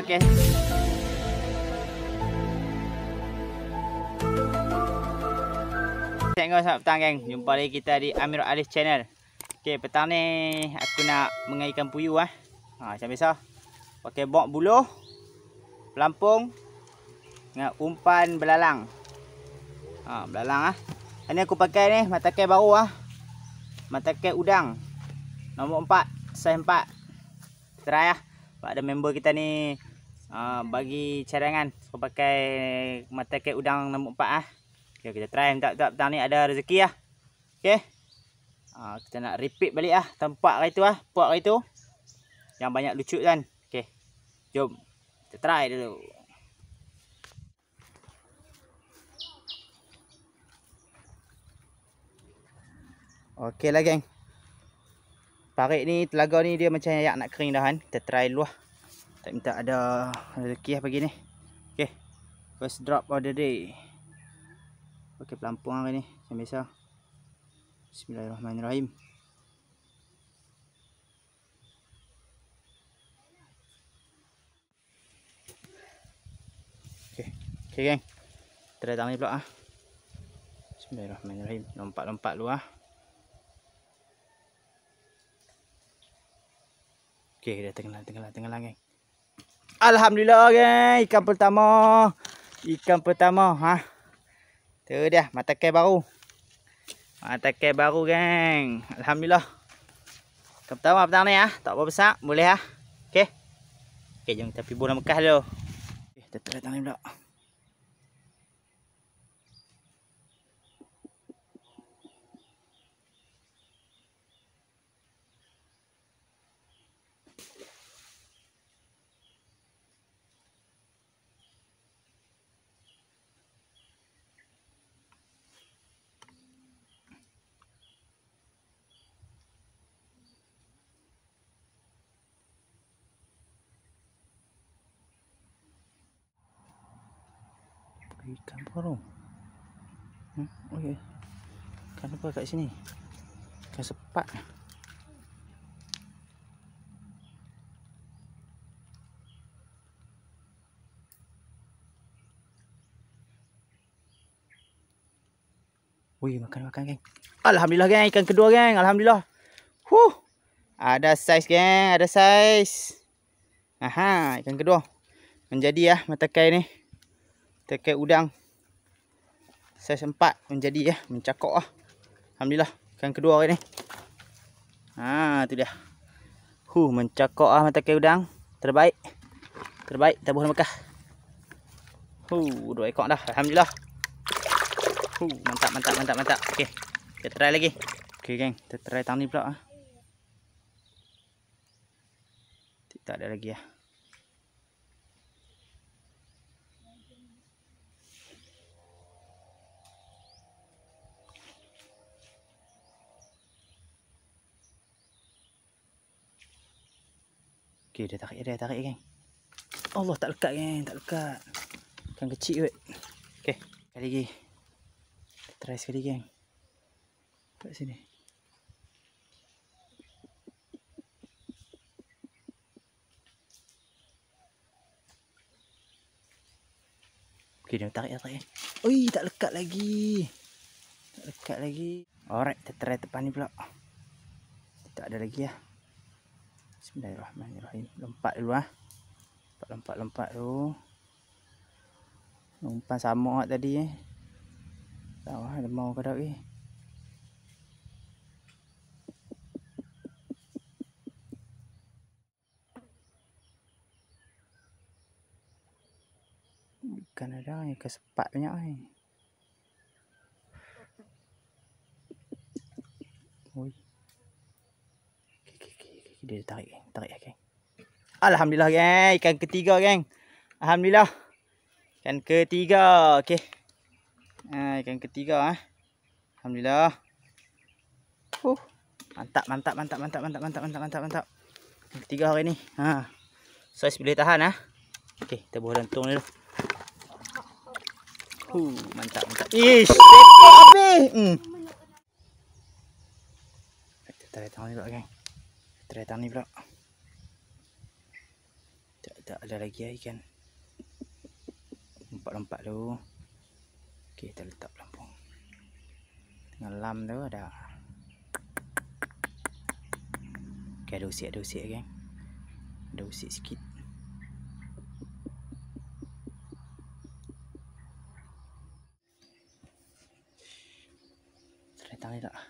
okay. Assalamualaikum, selamat petang geng. Jumpa lagi kita di Amir Alif Channel. Okey, petang ni aku nak mengaikan puyuh eh. ah. Ha, macam biasa. Pakai bok buluh, pelampung dengan umpan belalang. Ha, belalang ah. Ini aku pakai ni mata kail baru ah. Eh. Mata kail udang. Nombor 4, saiz 4. Try ah. Sebab ada member kita ni Ah, bagi cadangan so pakai mata kek udang nombor 4 ah. Okey kita try Tak tak petang ni ada rezeki ah. Okey. Uh, kita nak repeat balik ah tempat hari tu ah, puak hari tu. Yang banyak lucu kan. Okey. Jom kita try dulu. Okey lah geng. Parit ni telaga ni dia macam yang nak kering dah kan. Kita try luah. Tak minta ada rezeki lah pagi ni Okay First drop of the day Okay pelampung lah ni Macam biasa Bismillahirrahmanirrahim Okay Okay gang Kita datang ni pula lah Bismillahirrahmanirrahim Lompat-lompat dulu lah Okay dah tengah-tengah Tengah-tengah gang -tengah, tengah -tengah, Alhamdulillah geng, ikan pertama. Ikan pertama ha. Tu dia, mata kail baru. Mata kail baru geng. Alhamdulillah. Ikan pertama petang ni ah, ha. tak apa besar, boleh ah. Ha. Okey. Okey, jom kita pergi Bukit Mekah dulu. Okey, kita datang ni pula. ikan porong hmm, okay. ikan apa kat sini ikan sepat Wih, makan-makan, geng. Alhamdulillah, geng. Ikan kedua, geng. Alhamdulillah. Huh. Ada saiz, geng. Ada saiz. Aha, ikan kedua. Menjadi, ya, matakai ni tekek udang saya sempat menjadi ya mencakok ah alhamdulillah ikan kedua hari ni ha tu dia hu mencakok ah mata kek udang terbaik terbaik tabuh Mekah hu dua ekor dah alhamdulillah hu mantap mantap mantap mantap okey kita try lagi okey gang. kita try tang ni pula ah tak ada lagi ya. Okey, dia tarik dia, tarik geng. Allah tak lekat geng, tak lekat. Kan kecil wei. Okey, kali lagi. Try sekali geng. Kat sini. Okey, dia tarik tarik. Ui tak lekat lagi. Tak lekat lagi. Alright, kita try depan ni pula. Tak ada lagi lah. Ya. Bismillahirrahmanirrahim. Lompat dulu ah. Lompat lompat lompat dulu. Lompat sama hak tadi eh. Tahu ah lemau kadak ni. Eh? Ikan ada eh, ni ke sepat banyak ni. Eh. Oi. Dia dah tarik geng. Tarik geng. Alhamdulillah geng. Ikan ketiga geng. Alhamdulillah. Ikan ketiga. Okey. Ah, ikan ketiga. Eh. Alhamdulillah. Huh. Mantap, mantap, mantap, mantap, mantap, mantap, mantap, mantap, mantap. Ikan ketiga hari ni. Ha. Saiz boleh tahan. Eh. Okey. Kita buah lantung dulu. Lah. Huh. Mantap, mantap. Ish. Tepuk habis. Hmm. Kita tarik tangan juga geng. Okay. Try ni pula Tak, tak ada lagi lah ikan Lompat-lompat tu Ok kita letak pelampung Dengan lam tu ada Ok ada usik-ada usik kan Ada usik sikit Try ni tak lah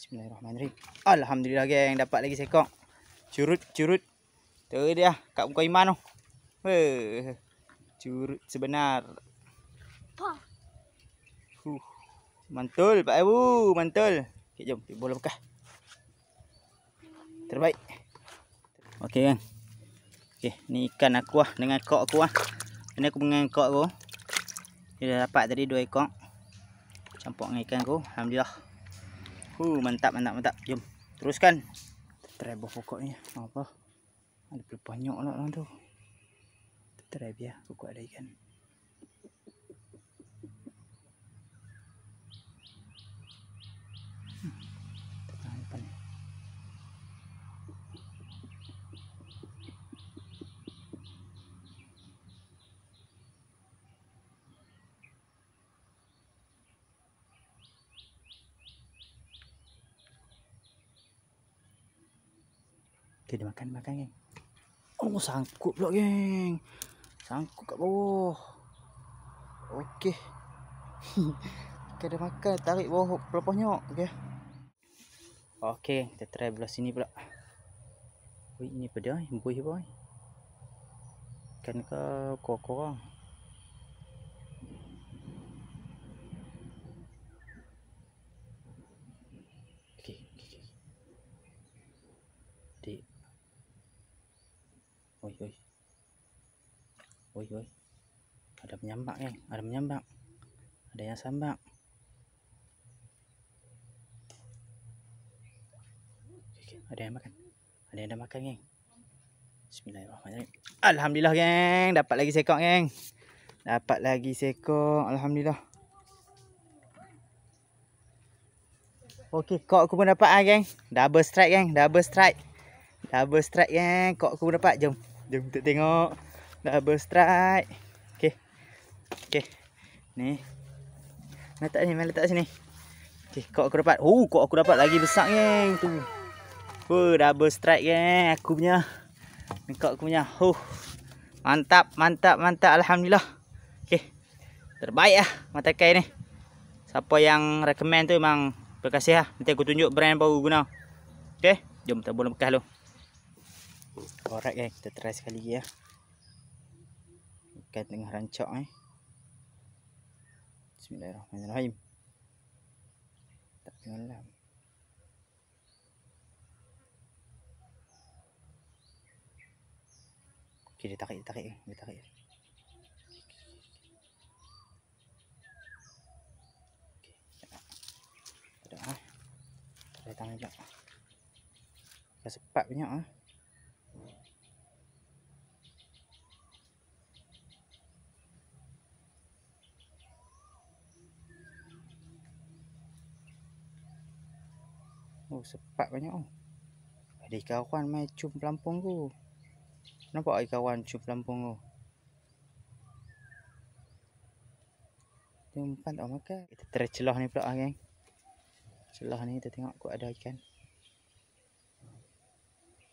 Bismillahirrahmanirrahim. Alhamdulillah geng dapat lagi sekok. Curut curut. Tu dia lah, kat muka iman tu. He. Curut sebenar. Pa. Huh. Mantul Pak Abu, mantul. Okey jom, pergi bola bekas. Terbaik. Okey kan. Okey, ni ikan aku ah dengan kok aku ah. Ini aku dengan kok aku. Dia dapat tadi dua ekor. Campur dengan ikan aku. Alhamdulillah. Huh, mantap mantap mantap. Jom. Teruskan. Treble pokoknya. Apa? Ada banyak lah tu. Treble ya. Pokok ada ikan. dia makan dia makan geng oh sangkut pula geng sangkut kat bawah okey okay, dia makan tarik bawah pelopohnya okey okey kita try belah sini pula Ui, ini pedai, buih apa? kan ke kurang-kurang? woi woi ada penyambak nih eh? ada penyambak ada yang sambak ada yang makan ada yang dah makan geng bismillahirrahmanirrahim alhamdulillah geng dapat lagi sekok geng dapat lagi sekok alhamdulillah Okey, kok aku pun dapat ah geng. Double strike geng, double strike. Double strike geng, kok aku pun dapat. Jom, jom kita tengok double strike. okay, okay, Ni. letak ni, mai letak sini. okay, kok aku dapat. Oh, kok aku dapat lagi besar geng tu. Oh, double strike geng aku punya. Ni kok aku punya. Oh. Mantap, mantap, mantap. Alhamdulillah. okay, Terbaik lah mata kain ni. Siapa yang recommend tu memang terima kasih lah. Nanti aku tunjuk brand baru guna. okay, Jom tak boleh bekas dulu. Alright guys, kita try sekali lagi ya pakai tengah rancak eh. Bismillahirrahmanirrahim. Tak tenggelam. Okay, dia tarik, dia tarik, dia tarik. Okay, ada ha. Ada tangan juga. Dah sepat banyak ha. Ah. sepat banyak oh. Ada ikawan main cum pelampung tu. Nampak kawan cum pelampung tu. Dia umpan makan. Kita tercelah ni pula ah, geng. Celah ni kita tengok kot ada ikan.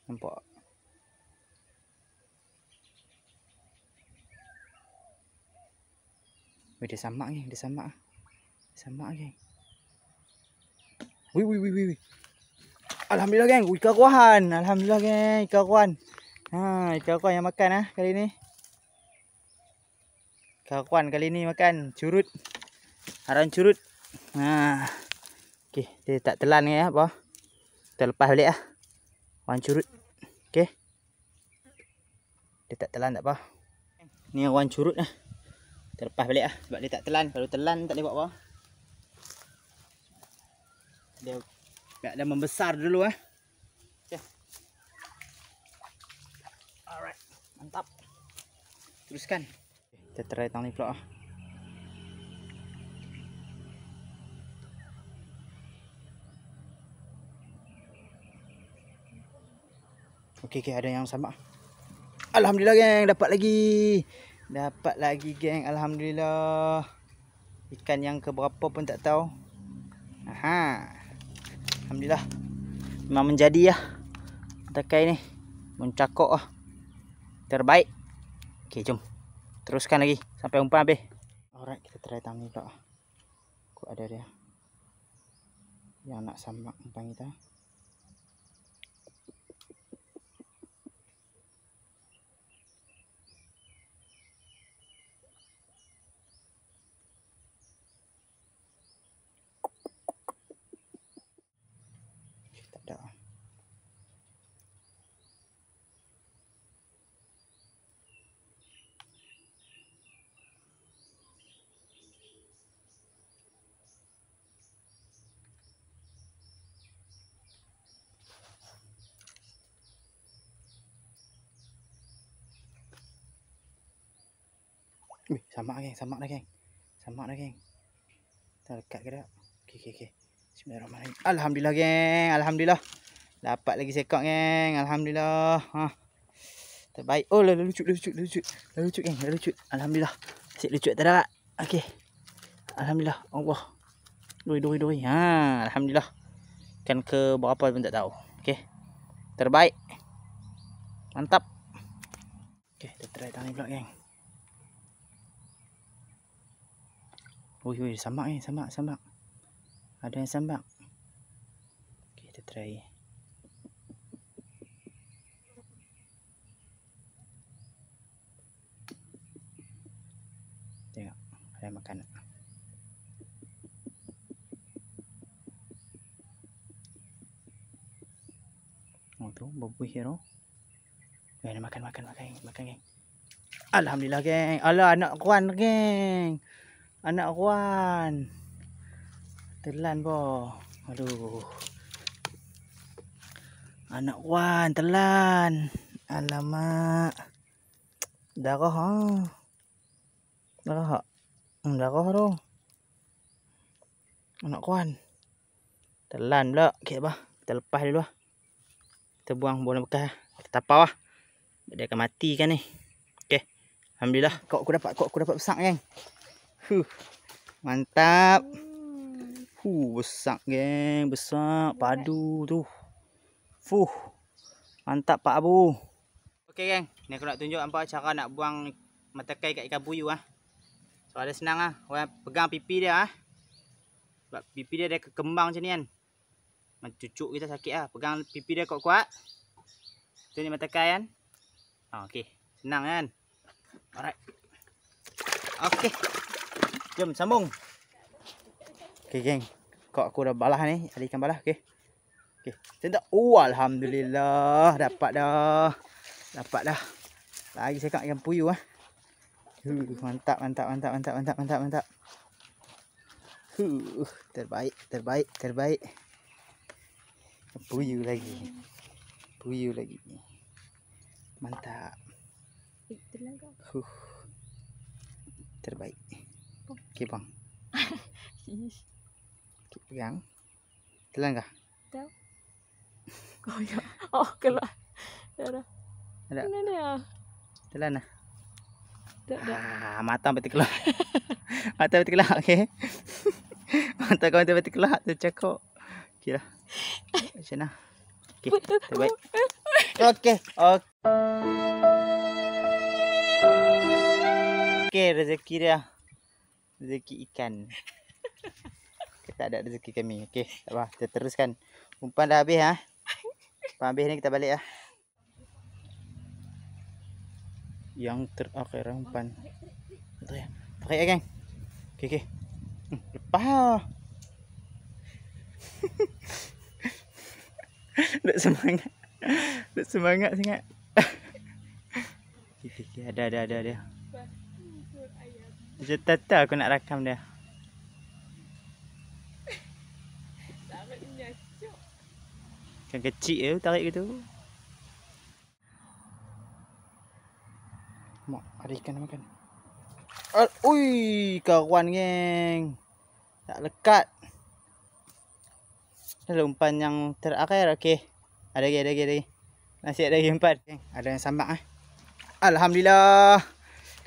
Nampak. Weh dia samak ni, dia samak. Ah. Samak geng. Wui wui wui wui. Alhamdulillah geng, ikan kuahan. Alhamdulillah geng, ikan kuahan. Ha, ikan kuahan yang makan ah kali ni. Ikan kuahan kali ni makan curut. Haran curut. Ha. Okey, dia tak telan ni ya, apa? Kita lepas balik ah. Wan curut. Okey. Dia tak telan tak apa. Ni wan curut ah. Kita lepas balik ah sebab dia tak telan. Kalau telan tak boleh buat apa. Dia Biar dia membesar dulu eh. Okey. Alright. Mantap. Teruskan. Kita try tang ni pula ah. Okey, okay, ada yang sama. Alhamdulillah geng, dapat lagi. Dapat lagi geng, alhamdulillah. Ikan yang keberapa pun tak tahu. Aha. Alhamdulillah Memang menjadi lah Takai ni Mencakok lah Terbaik Ok jom Teruskan lagi Sampai umpan habis Alright kita try tangan ni pula Kok ada dia Yang nak sambak umpan kita tak ada. Wih, sama geng, sama dah geng. Sama dah geng. Tak dekat ke tak? Okey, okey, okey. Bismillahirrahmanirrahim. Alhamdulillah geng, alhamdulillah. Dapat lagi sekak geng, alhamdulillah. Ha. Terbaik. Oh, lalu lucu lucu lucu. lucu geng, lucu. Alhamdulillah. Asyik lucu tak dapat. Okey. Alhamdulillah. Allah. Doi doi doi. Ha, alhamdulillah. Kan ke berapa pun tak tahu. Okey. Terbaik. Mantap. Okey, kita try tangan pula geng. Ui, ui, samak ni, eh. samak, samak. Ada yang sambak? Kita try. Tengok. Ada makan. Oh tu, bubuh hero. Eh, ada makan-makan. Makan, makan, geng. Alhamdulillah, geng. Alah, anak kuan, geng. Anak kuan. Anak kuan. Telan bo. Aduh. Anak Wan telan. Alamak. Darah ha. Darah. Ha. Hmm, darah ha, tu. Anak Wan. Telan pula. Okey bah. Kita lepas dulu lah. Kita buang bola bekas. Ah. Kita tapau lah. Dia akan mati kan ni. Okey. Alhamdulillah. Kok aku dapat. Kok aku dapat besar kan. Huh. Mantap. Mantap. Huh, besar geng, besar padu tu. Fuh. Mantap Pak Abu. Okey geng, ni aku nak tunjuk apa cara nak buang metekai kat ikan buyu ah. So Soalnya senang ah. Orang pegang pipi dia ah. Sebab pipi dia dah kembang macam ni kan. Mencucuk kita sakit ah. Pegang pipi dia kuat-kuat. Tu ni metekai kan. Ah, okey. Senang kan. Alright. Okey. Jom sambung. Okay, geng. Kau aku dah balah ni. Ada ikan balah. Okey. Okey. Tentak. Oh, Alhamdulillah. Dapat dah. Dapat dah. Lagi cakap ikan puyu ah. Huh, mantap, mantap, mantap, mantap, mantap, mantap, mantap. Huh, terbaik, terbaik, terbaik. Puyu lagi. puyu lagi. Mantap. Huh. Terbaik. Okey, bang. pegang telan kah tahu oh ya oh keluar ya darah ada mana ya ah. telan lah tak ada ah, mata betul keluar mata betul keluar okey mata kau betul keluar tu cakap okey lah macam nak okey terbaik okey okey rezeki dia rezeki ikan tak ada rezeki kami. Okey, tak apa. Kita teruskan. Umpan dah habis ah. Ha? Umpan habis ni kita balik ah. Ha? Yang terakhir ah, umpan. Betul ya. Pakai ya, geng. Okey, okey. Hmm, lepas. Tak semangat. Tak semangat sangat. Okey, okey. Ada, ada, ada, ada. Dia tata aku nak rakam dia. Ikan kecil je tarik gitu. Mak, ada ikan nak makan. Al, ui, kawan geng. Tak lekat. Ada umpan yang terakhir, okey. Ada lagi, ada lagi, ada lagi. Masih ada lagi umpan. Ada yang sambak eh. Alhamdulillah.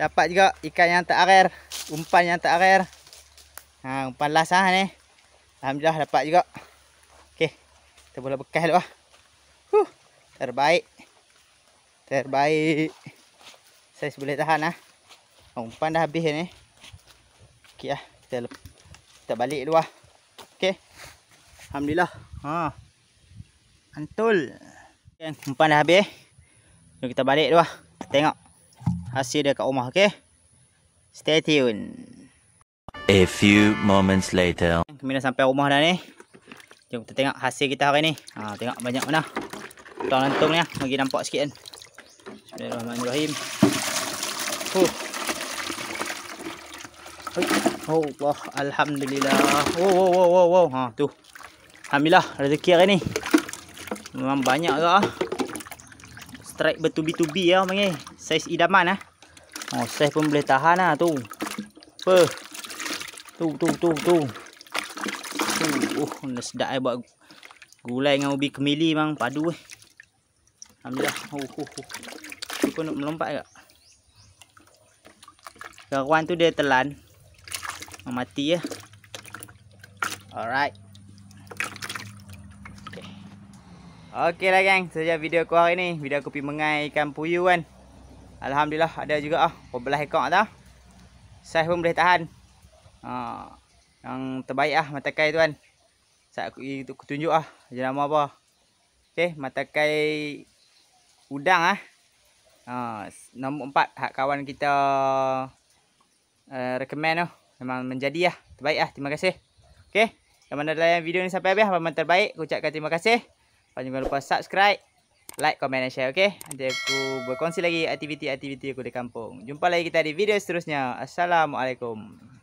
Dapat juga ikan yang terakhir. Umpan yang terakhir. Ha, umpan last lah ni. Alhamdulillah dapat juga. Kita boleh bekas lah. Huh. Terbaik. Terbaik. Saya boleh tahan lah. Umpan dah habis ni. Okey lah. Kita, kita balik dulu lah. Okey. Alhamdulillah. Ha. Antul. Okay. Umpan dah habis. Jom kita balik dulu lah. Tengok. Hasil dia kat rumah. Okey. Stay tuned. A few moments later. Kami dah sampai rumah dah ni. Jom kita tengok hasil kita hari ni. Ha, tengok banyak mana. Tuan lantung ni lah. Bagi nampak sikit kan. Bismillahirrahmanirrahim. Huh. Oh, Allah. Alhamdulillah. Wow, wow, wow, wow, wow. Ha, tu. Alhamdulillah. Rezeki hari ni. Memang banyak ke lah. Strike bertubi-tubi lah. Ya, Saiz idaman lah. Ha. Oh, saiz pun boleh tahan lah tu. Apa? Tu, tu, tu, tu. Uh, sedap eh buat gulai dengan ubi kemili bang. Padu eh. Alhamdulillah. Uh, oh, uh, oh, uh. Oh. Aku nak melompat kak. Kawan tu dia telan. Mati ya. Alright. Okey lah gang, sejak video aku hari ni Video aku pergi mengai ikan puyuh kan Alhamdulillah ada juga ah, Perbelah ekor tau Size pun boleh tahan ah, Yang terbaik lah matakai tu kan saya aku, aku tunjuk ah jenama apa. Okey, matakai udang ah. Ha, nombor empat hak kawan kita uh, recommend tu. Memang menjadi lah. Terbaik ah Terima kasih. Okey. Yang mana dalam video ni sampai habis. Apa terbaik. Aku ucapkan terima kasih. Jangan lupa subscribe. Like, komen dan share. okay, Nanti aku berkongsi lagi aktiviti-aktiviti aku di kampung. Jumpa lagi kita di video seterusnya. Assalamualaikum.